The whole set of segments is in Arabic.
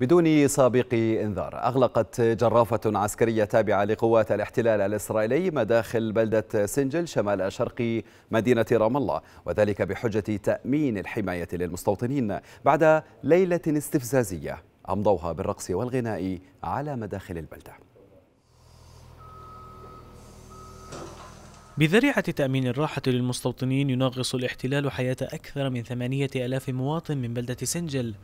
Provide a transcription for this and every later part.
بدون سابق انذار اغلقت جرافه عسكريه تابعه لقوات الاحتلال الاسرائيلي مداخل بلده سنجل شمال شرق مدينه رام الله وذلك بحجه تامين الحمايه للمستوطنين بعد ليله استفزازيه امضوها بالرقص والغناء على مداخل البلده بذريعة تأمين الراحة للمستوطنين ينغص الاحتلال حياة أكثر من ثمانية ألاف مواطن من بلدة سنجل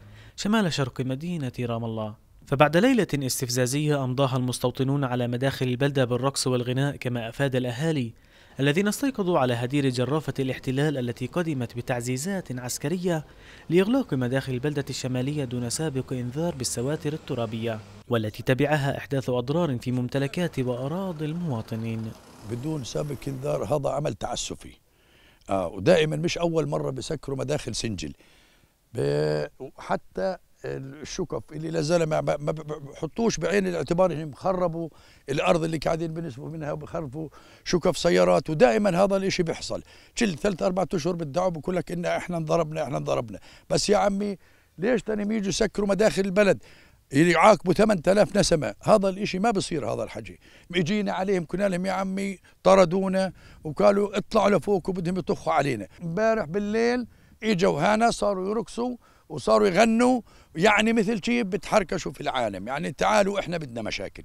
شمال شرق مدينة رام الله فبعد ليلة استفزازية أمضاها المستوطنون على مداخل البلدة بالرقص والغناء كما أفاد الأهالي الذين استيقظوا على هدير جرافة الاحتلال التي قدمت بتعزيزات عسكرية لإغلاق مداخل البلدة الشمالية دون سابق إنذار بالسواتر الترابية والتي تبعها إحداث أضرار في ممتلكات وأراضي المواطنين بدون سابق إنذار هذا عمل تعسفي آه ودائما مش أول مرة بسكروا مداخل سنجل حتى الشقف اللي لا زال ما بحطوش بعين الاعتبار انهم خربوا الارض اللي قاعدين بنسبوا منها وبخربوا شقف سيارات ودائما هذا الشيء بيحصل كل ثلاث اربع اشهر بتدعوا بقول لك ان احنا انضربنا احنا انضربنا بس يا عمي ليش تنم يجوا يسكروا مداخل البلد يعاقبوا 8000 نسمه هذا الإشي ما بصير هذا الحكي اجينا عليهم قلنا لهم يا عمي طردونا وقالوا اطلعوا لفوق وبدهم يطخوا علينا امبارح بالليل اجوا هنا صاروا يرقصوا وصاروا يغنوا يعني مثل شيء بتحركشوا في العالم يعني تعالوا احنا بدنا مشاكل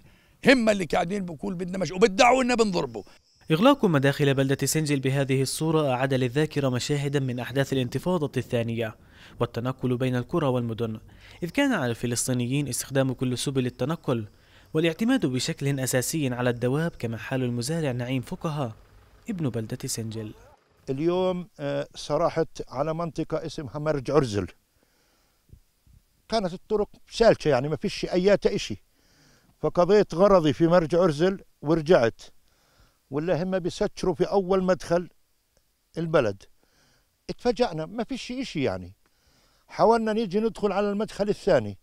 هم اللي قاعدين بقول بدنا مشاكل وبدعوا اننا بنضربه إغلاق مداخل بلدة سنجل بهذه الصورة أعاد للذاكرة مشاهدا من أحداث الانتفاضة الثانية والتنقل بين القرى والمدن إذ كان على الفلسطينيين استخدام كل سبل التنقل والاعتماد بشكل أساسي على الدواب كما حال المزارع نعيم فقهاء ابن بلدة سنجل اليوم صراحت آه، على منطقة اسمها مرج عرزل كانت الطرق سالكة يعني ما فيش أياتها إشي فقضيت غرضي في مرج عرزل ورجعت ولا هم بيسكروا في أول مدخل البلد اتفاجأنا ما فيش إشي يعني حاولنا نيجي ندخل على المدخل الثاني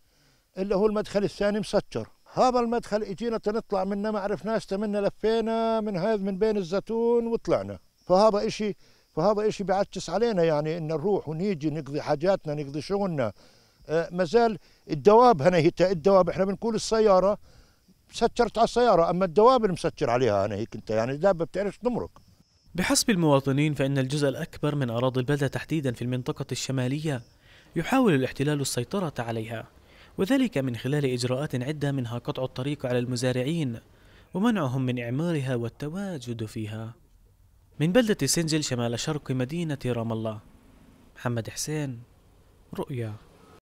اللي هو المدخل الثاني مسكر هذا المدخل اجينا تنطلع منه ما عرفناش تمنا لفينا من هذا من بين الزيتون وطلعنا فهذا إشي فهذا إشي بيعكس علينا يعني إن نروح ونيجي نقضي حاجاتنا نقضي شغلنا آه، ما زال الدواب هيك الدواب احنا بنقول السيارة سكرت على السيارة أما الدواب اللي مسكر عليها أنا هيك أنت يعني الدابة بتعرفش تمرق بحسب المواطنين فإن الجزء الأكبر من أراضي البلدة تحديدا في المنطقة الشمالية يحاول الاحتلال السيطرة عليها وذلك من خلال إجراءات عدة منها قطع الطريق على المزارعين ومنعهم من إعمارها والتواجد فيها من بلدة سنجل شمال شرق مدينة رام الله محمد حسين رؤيا